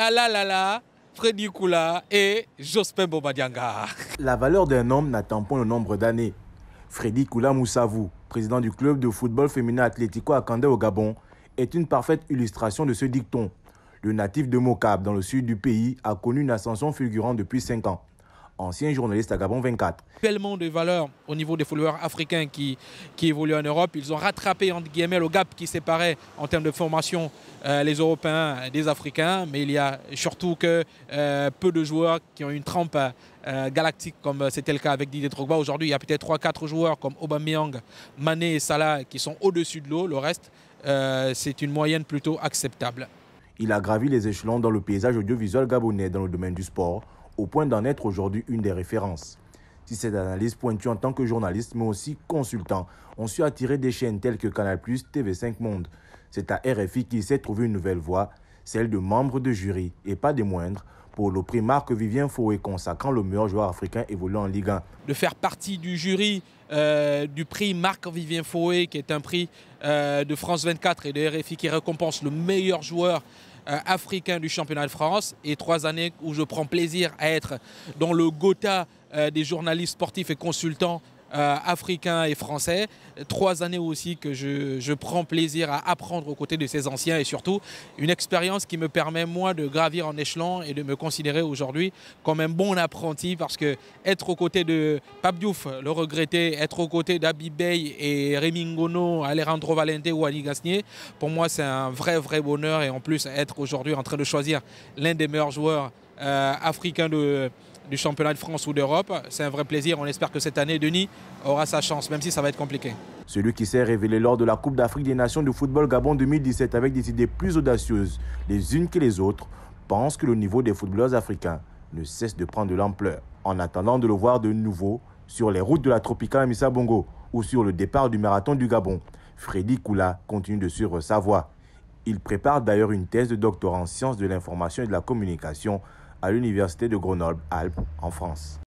Ah, Freddy Koula et Jospin Bobadianga. La valeur d'un homme n'attend pas le nombre d'années. Freddy Koula Moussavou, président du club de football féminin Atlético Akandé au Gabon, est une parfaite illustration de ce dicton. Le natif de Mokab, dans le sud du pays, a connu une ascension fulgurante depuis 5 ans ancien journaliste à Gabon 24. Tellement de valeurs au niveau des followers africains qui, évoluent en Europe. Ils ont rattrapé, entre guillemets, le gap qui séparait en termes de formation euh, les Européens des Africains. Mais il y a surtout que euh, peu de joueurs qui ont une trempe euh, galactique comme c'était le cas avec Didier Drogba. Aujourd'hui, il y a peut-être 3-4 joueurs comme Aubameyang, Mané et Salah qui sont au-dessus de l'eau. Le reste, c'est une moyenne plutôt acceptable. Il a gravi les échelons dans le paysage audiovisuel gabonais dans le domaine du sport au point d'en être aujourd'hui une des références. Si cette analyse pointue en tant que journaliste, mais aussi consultant, on suit attirer des chaînes telles que Canal+, TV5 Monde. C'est à RFI qu'il s'est trouvé une nouvelle voie, celle de membre de jury, et pas des moindres, pour le prix Marc Vivien fouet consacrant le meilleur joueur africain évoluant en Ligue 1. De faire partie du jury euh, du prix Marc Vivien fouet qui est un prix euh, de France 24 et de RFI qui récompense le meilleur joueur euh, africain du championnat de France et trois années où je prends plaisir à être dans le Gotha euh, des journalistes sportifs et consultants euh, africain et français. Trois années aussi que je, prends plaisir à apprendre aux côtés de ces anciens et surtout une expérience qui me permet moi de gravir en échelon et de me considérer aujourd'hui comme un bon apprenti parce que être aux côtés de Pabdiouf, le regretter, être aux côtés d'Abibey et Remingono, Alejandro Valente ou Ali Gasnier, pour moi c'est un vrai vrai bonheur et en plus être aujourd'hui en train de choisir l'un des meilleurs joueurs euh, africains de du championnat de France ou d'Europe. C'est un vrai plaisir. On espère que cette année, Denis aura sa chance, même si ça va être compliqué. Celui qui s'est révélé lors de la Coupe d'Afrique des Nations de football Gabon 2017 avec des idées plus audacieuses les unes que les autres pense que le niveau des footballeurs africains ne cesse de prendre de l'ampleur. En attendant de le voir de nouveau sur les routes de la Tropica Missa Bongo ou sur le départ du marathon du Gabon, Freddy Koula continue de suivre sa voie. Il prépare d'ailleurs une thèse de doctorat en sciences de l'information et de la communication à l'Université de Grenoble-Alpes en France.